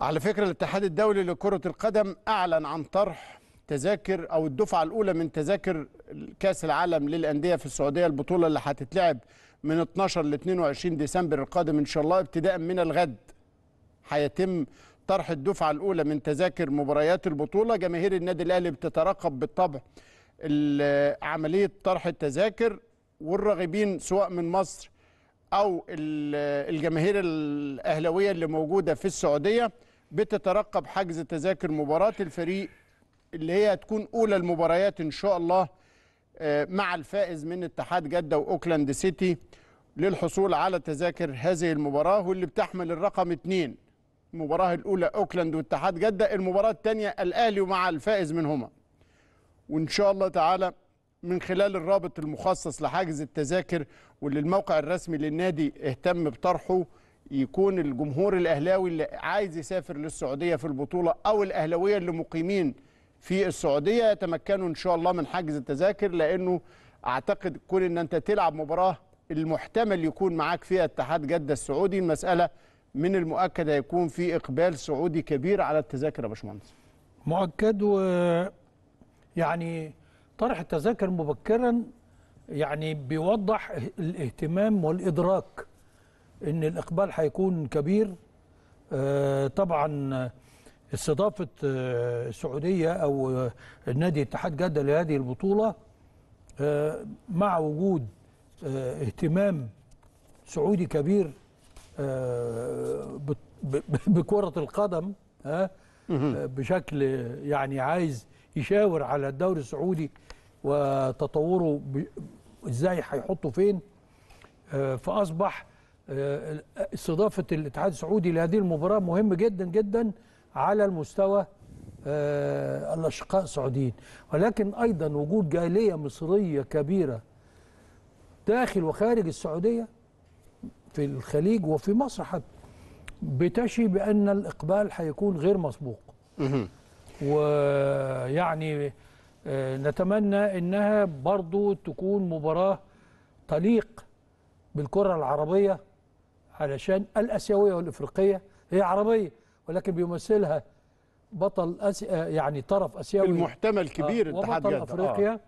على فكرة الاتحاد الدولي لكرة القدم أعلن عن طرح تذاكر أو الدفعة الأولى من تذاكر كأس العالم للأندية في السعودية البطولة اللي هتتلعب من 12 ل 22 ديسمبر القادم إن شاء الله ابتداء من الغد هيتم طرح الدفعة الأولى من تذاكر مباريات البطولة جماهير النادي الأهلي بتترقب بالطبع عملية طرح التذاكر والراغبين سواء من مصر أو الجماهير الأهلوية اللي موجودة في السعودية بتترقب حجز تذاكر مباراه الفريق اللي هي هتكون اولى المباريات ان شاء الله آه، مع الفائز من اتحاد جده واوكلاند سيتي للحصول على تذاكر هذه المباراه واللي بتحمل الرقم اثنين المباراه الاولى اوكلاند واتحاد جده المباراه الثانيه الاهلي ومع الفائز منهما وان شاء الله تعالى من خلال الرابط المخصص لحجز التذاكر واللي الموقع الرسمي للنادي اهتم بطرحه يكون الجمهور الاهلاوي اللي عايز يسافر للسعوديه في البطوله او الاهلاويه اللي مقيمين في السعوديه يتمكنوا ان شاء الله من حجز التذاكر لانه اعتقد كون ان انت تلعب مباراه المحتمل يكون معاك فيها اتحاد جده السعودي المساله من المؤكد هيكون في اقبال سعودي كبير على التذاكر يا باشمهندس مؤكد و يعني طرح التذاكر مبكرا يعني بيوضح الاهتمام والادراك ان الاقبال هيكون كبير آه، طبعا استضافه آه، السعوديه او النادي آه، اتحاد جده لهذه البطوله مع وجود اهتمام سعودي كبير بكره القدم بشكل يعني عايز يشاور على الدوري السعودي وتطوره ازاي هيحطه فين فاصبح آه، استضافه الاتحاد السعودي لهذه المباراه مهم جدا جدا على المستوى آه، الاشقاء السعوديين ولكن ايضا وجود جاليه مصريه كبيره داخل وخارج السعوديه في الخليج وفي مصر حتى بتشي بان الاقبال هيكون غير مسبوق ويعني آه، نتمنى انها برضو تكون مباراه تليق بالكره العربيه علشان الآسيوية والإفريقية هي عربية ولكن بيمثلها بطل أس... يعني طرف آسيوي المحتمل آه، كبير آه اتحاد جدة أفريقيا آه.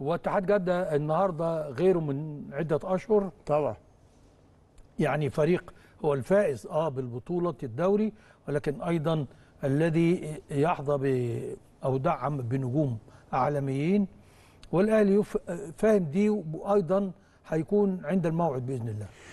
واتحاد جدة النهاردة غيره من عدة أشهر طبعا يعني فريق هو الفائز آه بالبطولة الدوري ولكن أيضا الذي يحظى ب أو دعم بنجوم عالميين والأهلي فاهم دي وأيضا هيكون عند الموعد بإذن الله